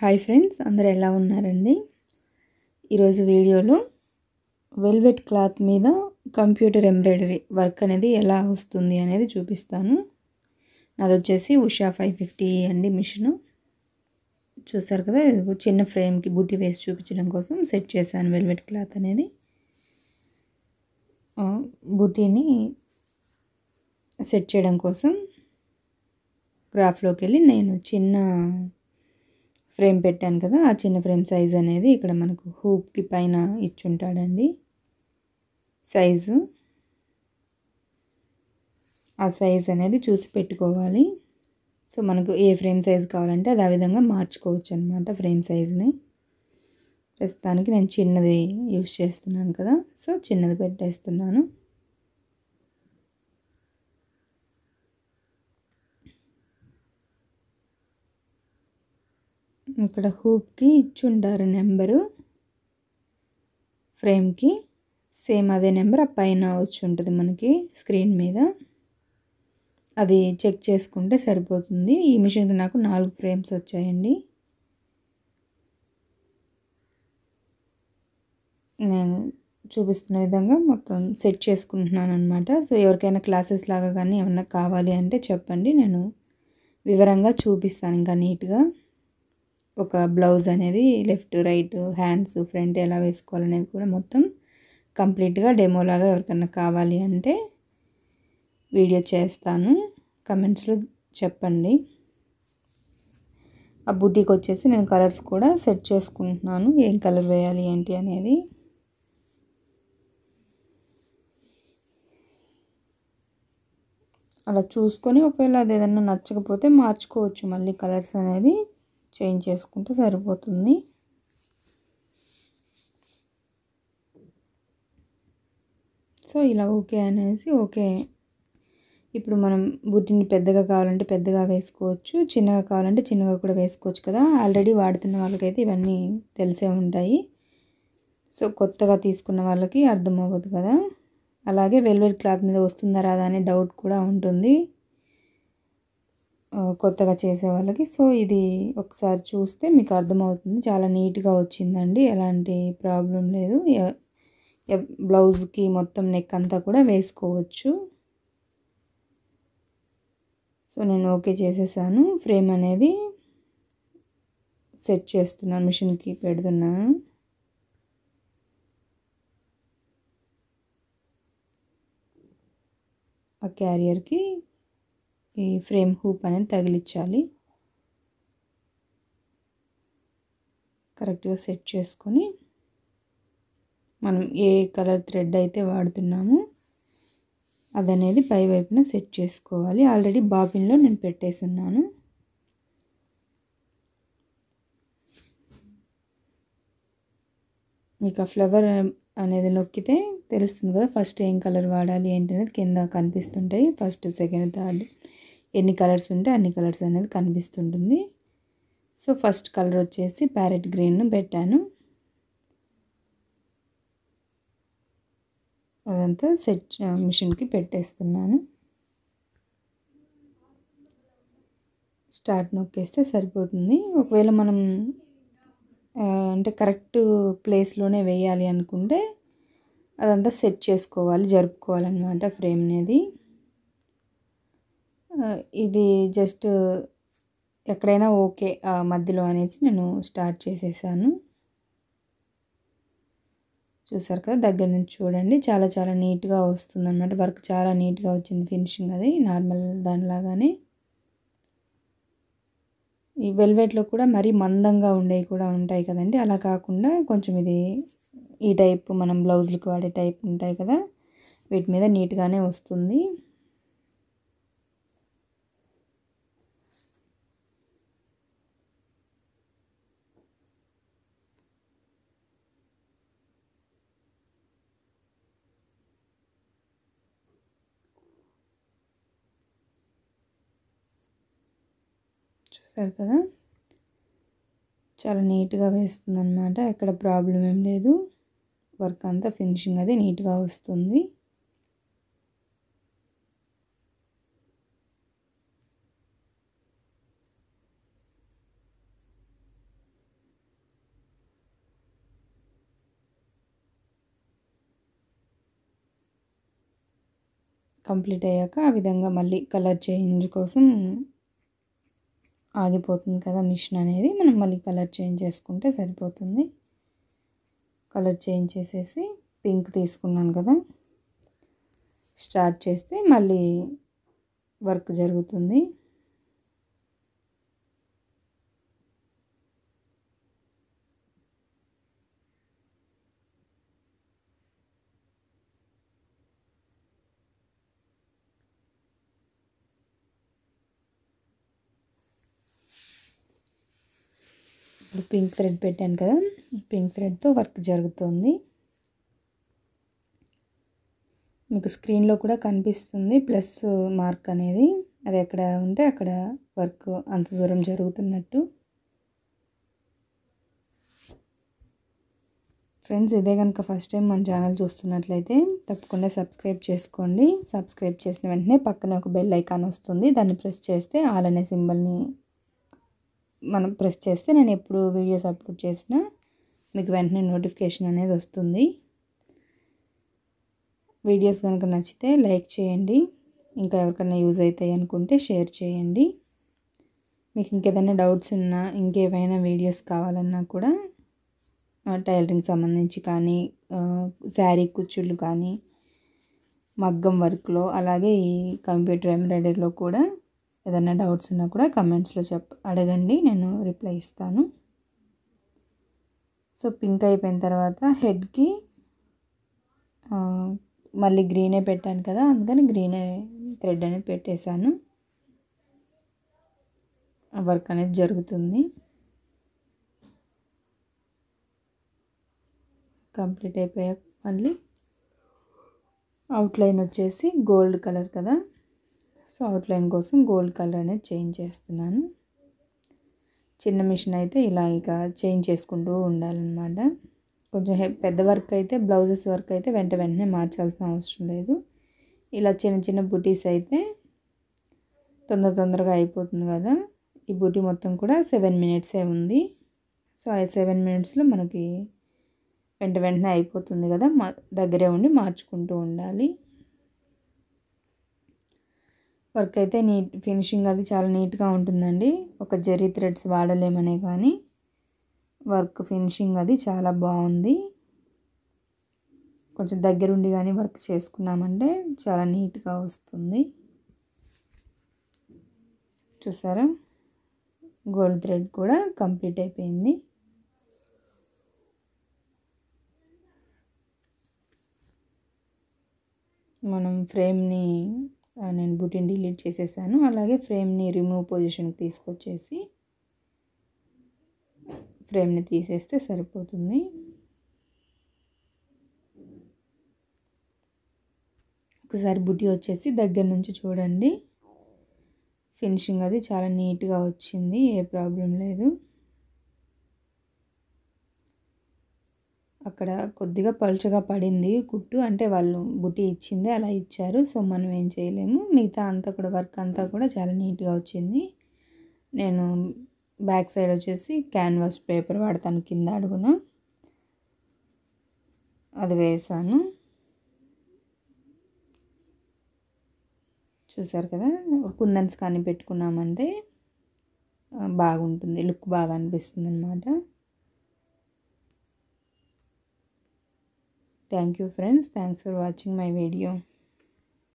Hi friends అందరు ఎలా ఉన్నారండి ఈరోజు వీడియోలో వెల్వెట్ క్లాత్ మీద కంప్యూటర్ ఎంబ్రాయిడరీ వర్క్ అనేది ఎలా వస్తుంది అనేది చూపిస్తాను నాది వచ్చేసి ఉషా ఫైవ్ ఫిఫ్టీ అండి మిషను చూసారు కదా చిన్న ఫ్రేమ్కి బుట్టి వేసి చూపించడం కోసం సెట్ చేశాను వెల్వెట్ క్లాత్ అనేది బుట్టీని సెట్ చేయడం కోసం గ్రాఫ్లోకి వెళ్ళి నేను చిన్న ఫ్రేమ్ పెట్టాను కదా ఆ చిన్న ఫ్రేమ్ సైజ్ అనేది ఇక్కడ మనకు హూప్కి పైన ఇచ్చుంటాడండి సైజు ఆ సైజ్ అనేది చూసి పెట్టుకోవాలి సో మనకు ఏ ఫ్రేమ్ సైజ్ కావాలంటే అది ఆ విధంగా మార్చుకోవచ్చు అనమాట ఫ్రేమ్ సైజ్ని ప్రస్తుతానికి నేను చిన్నది యూస్ చేస్తున్నాను కదా సో చిన్నది పెట్టేస్తున్నాను ఇక్కడ హూప్కి ఇచ్చుంటారు నెంబరు ఫ్రేమ్కి సేమ్ అదే నెంబర్ ఆ పైన వచ్చి ఉంటుంది మనకి స్క్రీన్ మీద అది చెక్ చేసుకుంటే సరిపోతుంది ఈ మిషన్కి నాకు నాలుగు ఫ్రేమ్స్ వచ్చాయండి నేను చూపిస్తున్న విధంగా మొత్తం సెట్ చేసుకుంటున్నాను అనమాట సో ఎవరికైనా క్లాసెస్ లాగా కానీ ఏమన్నా కావాలి అంటే చెప్పండి నేను వివరంగా చూపిస్తాను ఇంకా నీట్గా ఒక బ్లౌజ్ అనేది లెఫ్ట్ రైట్ హ్యాండ్స్ ఫ్రంట్ ఎలా వేసుకోవాలనేది కూడా మొత్తం కంప్లీట్గా డెమోలాగా ఎవరికైనా కావాలి అంటే వీడియో చేస్తాను కమెంట్స్లో చెప్పండి ఆ బుటీకి వచ్చేసి నేను కలర్స్ కూడా సెట్ చేసుకుంటున్నాను ఏం కలర్ వేయాలి ఏంటి అనేది అలా చూసుకొని ఒకవేళ అది ఏదన్నా నచ్చకపోతే మార్చుకోవచ్చు మళ్ళీ కలర్స్ అనేది చేంజ్ చేసుకుంటే సరిపోతుంది సో ఇలా ఓకే అనేసి ఓకే ఇప్పుడు మనం బుడ్డిని పెద్దగా కావాలంటే పెద్దగా వేసుకోవచ్చు చిన్నగా కావాలంటే చిన్నగా కూడా వేసుకోవచ్చు కదా ఆల్రెడీ వాడుతున్న వాళ్ళకైతే ఇవన్నీ తెలిసే ఉంటాయి సో కొత్తగా తీసుకున్న వాళ్ళకి అర్థం అవ్వదు కదా అలాగే వెల్వెట్ క్లాత్ మీద వస్తుందా రాదా అనే డౌట్ కూడా ఉంటుంది కొత్తగా చేసే వాళ్ళకి సో ఇది ఒకసారి చూస్తే మీకు అర్థమవుతుంది చాలా నీట్గా వచ్చిందండి ఎలాంటి ప్రాబ్లం లేదు బ్లౌజ్కి మొత్తం నెక్ అంతా కూడా వేసుకోవచ్చు సో నేను ఓకే చేసేసాను ఫ్రేమ్ అనేది సెట్ చేస్తున్నాను మిషన్కి పెడుతున్నాను ఆ క్యారియర్కి ఈ ఫ్రేమ్ హూప్ అనేది తగిలించాలి కరెక్ట్గా సెట్ చేసుకొని మనం ఏ కలర్ థ్రెడ్ అయితే వాడుతున్నామో అదనేది పై వైపున సెట్ చేసుకోవాలి ఆల్రెడీ బాబిన్లో నేను పెట్టేసున్నాను మీకు ఆ ఫ్లవర్ అనేది నొక్కితే తెలుస్తుంది కదా ఫస్ట్ ఏం కలర్ వాడాలి ఏంటి అనేది కింద కనిపిస్తుంటాయి ఫస్ట్ సెకండ్ థర్డ్ ఎన్ని కలర్స్ ఉంటే అన్ని కలర్స్ అనేది కనిపిస్తుంటుంది సో ఫస్ట్ కలర్ వచ్చేసి ప్యారెట్ గ్రీన్ పెట్టాను అదంతా సెట్ మిషన్కి పెట్టేస్తున్నాను స్టార్ట్ నొక్కేస్తే సరిపోతుంది ఒకవేళ మనం అంటే కరెక్ట్ ప్లేస్లోనే వేయాలి అనుకుంటే అదంతా సెట్ చేసుకోవాలి జరుపుకోవాలన్నమాట ఫ్రేమ్ అనేది ఇది జస్ట్ ఎక్కడైనా ఓకే మధ్యలో అనేసి నేను స్టార్ట్ చేసేసాను చూసారు కదా దగ్గర నుంచి చూడండి చాలా చాలా నీట్గా వస్తుంది అనమాట వర్క్ చాలా నీట్గా వచ్చింది ఫినిషింగ్ అది నార్మల్ దానిలాగానే ఈ వెల్వెట్లో కూడా మరీ మందంగా ఉండేవి కూడా ఉంటాయి కదండి అలా కాకుండా కొంచెం ఇది ఈ టైప్ మనం బ్లౌజులకు వాడే టైప్ ఉంటాయి కదా వీటి మీద నీట్గానే వస్తుంది చూస్తారు కదా చాలా నీట్గా వేస్తుంది అనమాట ఎక్కడ ప్రాబ్లం ఏం లేదు వర్క్ అంతా ఫినిషింగ్ అది నీట్గా వస్తుంది కంప్లీట్ అయ్యాక ఆ విధంగా మళ్ళీ కలర్ చేంజ్ కోసం ఆగిపోతుంది కదా మిషన్ అనేది మనం మళ్ళీ కలర్ చేంజ్ చేసుకుంటే సరిపోతుంది కలర్ చేంజ్ చేసేసి పింక్ తీసుకున్నాను కదా స్టార్ట్ చేస్తే మళ్ళీ వర్క్ జరుగుతుంది ఇప్పుడు పింక్ థ్రెడ్ పెట్టాను కదా పింక్ థ్రెడ్తో వర్క్ జరుగుతుంది మీకు స్క్రీన్లో కూడా కనిపిస్తుంది ప్లస్ మార్క్ అనేది అది ఎక్కడ ఉంటే అక్కడ వర్క్ అంత దూరం జరుగుతున్నట్టు ఫ్రెండ్స్ ఇదే కనుక ఫస్ట్ టైం మన ఛానల్ చూస్తున్నట్లయితే తప్పకుండా సబ్స్క్రైబ్ చేసుకోండి సబ్స్క్రైబ్ చేసిన వెంటనే పక్కన ఒక బెల్ ఐకాన్ వస్తుంది దాన్ని ప్రెస్ చేస్తే ఆల్ అనే సింబల్ని మనం ప్రెస్ చేస్తే నేను ఎప్పుడు వీడియోస్ అప్లోడ్ చేసినా మీకు వెంటనే నోటిఫికేషన్ అనేది వస్తుంది వీడియోస్ కనుక నచ్చితే లైక్ చేయండి ఇంకా ఎవరికైనా యూజ్ అవుతాయి అనుకుంటే షేర్ చేయండి మీకు ఇంకేదైనా డౌట్స్ ఉన్నా ఇంకేమైనా వీడియోస్ కావాలన్నా కూడా టైలరింగ్ సంబంధించి కానీ శారీ కుచ్చుళ్ళు కానీ మగ్గం వర్క్లో అలాగే ఈ కంప్యూటర్ ఎంబ్రాయిడరీలో కూడా ఏదైనా డౌట్స్ ఉన్నా కూడా కమెంట్స్లో చెప్ అడగండి నేను రిప్లై ఇస్తాను సో పింక్ అయిపోయిన తర్వాత హెడ్కి మళ్ళీ గ్రీనే పెట్టాను కదా అందుకని గ్రీనే థ్రెడ్ అనేది పెట్టేశాను వర్క్ అనేది జరుగుతుంది కంప్లీట్ అయిపోయాక మళ్ళీ అవుట్లైన్ వచ్చేసి గోల్డ్ కలర్ కదా సో అవుట్లైన్ కోసం గోల్డ్ కలర్ అనేది చేంజ్ చేస్తున్నాను చిన్న మిషన్ అయితే ఇలా ఇక చేంజ్ చేసుకుంటూ ఉండాలన్నమాట కొంచెం పెద్ద వర్క్ అయితే బ్లౌజెస్ వర్క్ అయితే వెంట వెంటనే మార్చాల్సిన అవసరం లేదు ఇలా చిన్న చిన్న బుటీస్ అయితే తొందర తొందరగా అయిపోతుంది కదా ఈ బుటీ మొత్తం కూడా సెవెన్ మినిట్సే ఉంది సో ఆ సెవెన్ మినిట్స్లో మనకి వెంట వెంటనే అయిపోతుంది కదా మా దగ్గరే ఉండి మార్చుకుంటూ ఉండాలి వర్క్ అయితే నీట్ ఫినిషింగ్ అది చాలా నీట్గా ఉంటుందండి ఒక జెర్రీ థ్రెడ్స్ వాడలేమనే కానీ వర్క్ ఫినిషింగ్ అది చాలా బాగుంది కొంచెం దగ్గరుండి కానీ వర్క్ చేసుకున్నామంటే చాలా నీట్గా వస్తుంది చూసారా గోల్డ్ థ్రెడ్ కూడా కంప్లీట్ అయిపోయింది మనం ఫ్రేమ్ని నేను బుటిని డిలీట్ చేసేసాను అలాగే ఫ్రేమ్ని రిమూవ్ పొజిషన్కి తీసుకొచ్చేసి ఫ్రేమ్ని తీసేస్తే సరిపోతుంది ఒకసారి బుటి వచ్చేసి దగ్గర నుంచి చూడండి ఫినిషింగ్ అది చాలా నీట్గా వచ్చింది ఏ ప్రాబ్లం లేదు అక్కడ కొద్దిగా పలుచగా పడింది కుట్టు అంటే వాళ్ళు బుట్టి ఇచ్చింది అలా ఇచ్చారు సో మనం ఏం చేయలేము మిగతా అంతా కూడా వర్క్ అంతా hmm. కూడా చాలా నీట్గా వచ్చింది నేను బ్యాక్ సైడ్ వచ్చేసి క్యాన్వాస్ పేపర్ వాడతాను కింద అడుగున అది వేసాను చూసారు కదా కుందన్స్ కానీ పెట్టుకున్నామంటే బాగుంటుంది లుక్ బాగా అనిపిస్తుంది అనమాట Thank you friends. Thanks for watching my video.